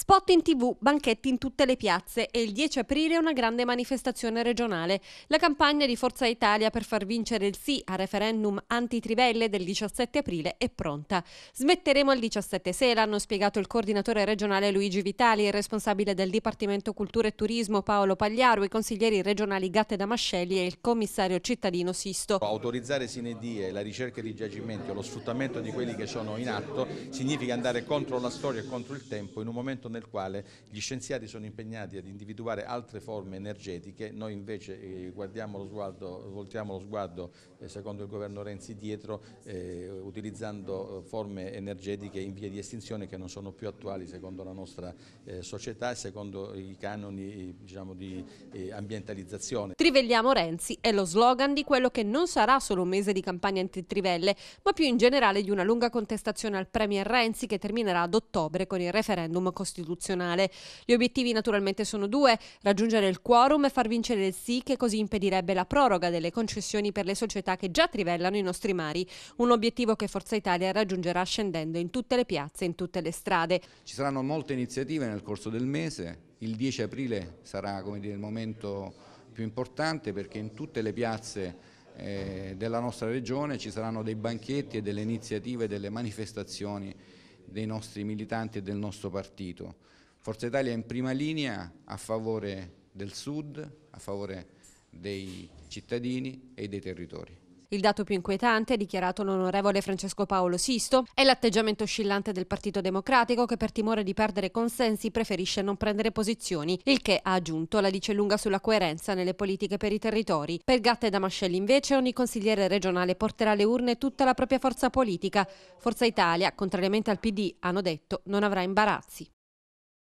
Spot in tv, banchetti in tutte le piazze e il 10 aprile una grande manifestazione regionale. La campagna di Forza Italia per far vincere il sì al referendum anti-trivelle del 17 aprile è pronta. Smetteremo il 17 sera, hanno spiegato il coordinatore regionale Luigi Vitali, il responsabile del Dipartimento Cultura e Turismo Paolo Pagliaro, i consiglieri regionali Gatte Damascelli e il commissario cittadino Sisto. Autorizzare sine die la ricerca di giacimenti o lo sfruttamento di quelli che sono in atto significa andare contro la storia e contro il tempo in un momento progetto nel quale gli scienziati sono impegnati ad individuare altre forme energetiche, noi invece eh, guardiamo lo sguardo, voltiamo lo sguardo, eh, secondo il governo Renzi, dietro eh, utilizzando eh, forme energetiche in via di estinzione che non sono più attuali secondo la nostra società e secondo i canoni diciamo, di ambientalizzazione. Trivelliamo Renzi è lo slogan di quello che non sarà solo un mese di campagna antitrivelle, ma più in generale di una lunga contestazione al Premier Renzi che terminerà ad ottobre con il referendum costituzionale costituzionale. Gli obiettivi naturalmente sono due, raggiungere il quorum e far vincere il sì che così impedirebbe la proroga delle concessioni per le società che già trivellano i nostri mari, un obiettivo che Forza Italia raggiungerà scendendo in tutte le piazze, in tutte le strade. Ci saranno molte iniziative nel corso del mese, il 10 aprile sarà dire, il momento più importante perché in tutte le piazze eh, della nostra regione ci saranno dei banchetti e delle iniziative, delle manifestazioni dei nostri militanti e del nostro partito. Forza Italia è in prima linea a favore del Sud, a favore dei cittadini e dei territori. Il dato più inquietante, ha dichiarato l'onorevole Francesco Paolo Sisto, è l'atteggiamento oscillante del Partito Democratico che per timore di perdere consensi preferisce non prendere posizioni, il che, ha aggiunto, la dice lunga sulla coerenza nelle politiche per i territori. Per Gatta e Damascelli invece ogni consigliere regionale porterà alle urne tutta la propria forza politica. Forza Italia, contrariamente al PD, hanno detto, non avrà imbarazzi.